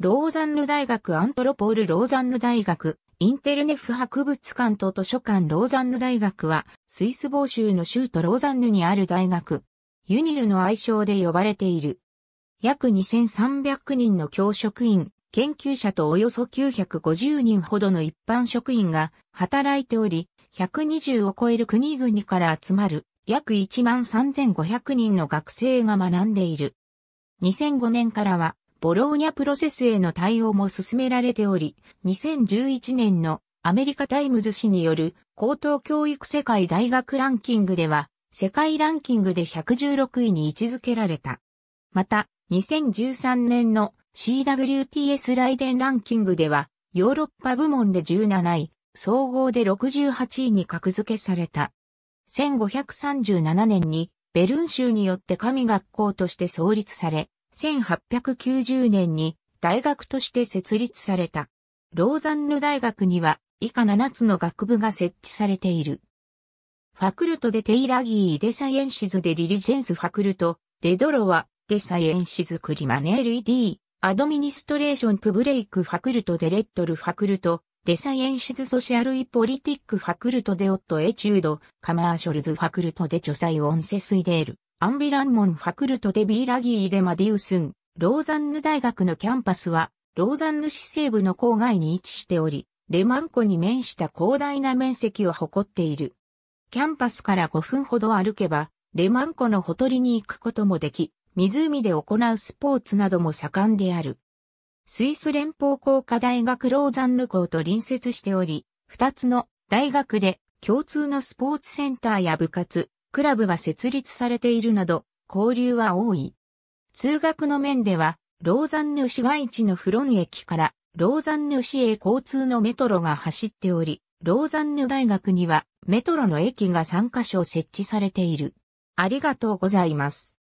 ローザンヌ大学アントロポールローザンヌ大学インテルネフ博物館と図書館ローザンヌ大学はスイス某州の州都ローザンヌにある大学ユニルの愛称で呼ばれている約2300人の教職員研究者とおよそ950人ほどの一般職員が働いており120を超える国々から集まる約1万3500人の学生が学んでいる2005年からはボローニャプロセスへの対応も進められており、2011年のアメリカタイムズ紙による高等教育世界大学ランキングでは、世界ランキングで116位に位置づけられた。また、2013年の CWTS ライデンランキングでは、ヨーロッパ部門で17位、総合で68位に格付けされた。1537年にベルン州によって神学校として創立され、1890年に大学として設立された。ローザンヌ大学には以下7つの学部が設置されている。ファクルトでテイラギーデサイエンシズでリリジェンスファクルト、デドロワ、デサイエンシズクリマネールイディ、アドミニストレーションプブレイクファクルトでレットルファクルト、デサイエンシズソシャルイポリティックファクルトでオットエチュード、カマーショルズファクルトで著作音セスイデール。アンビランモンファクルトデビーラギーデマディウスン、ローザンヌ大学のキャンパスは、ローザンヌ市西部の郊外に位置しており、レマン湖に面した広大な面積を誇っている。キャンパスから5分ほど歩けば、レマン湖のほとりに行くこともでき、湖で行うスポーツなども盛んである。スイス連邦工科大学ローザンヌ校と隣接しており、2つの大学で共通のスポーツセンターや部活、クラブが設立されているなど、交流は多い。通学の面では、ローザンヌ市街地のフロン駅から、ローザンヌ市へ交通のメトロが走っており、ローザンヌ大学にはメトロの駅が3カ所設置されている。ありがとうございます。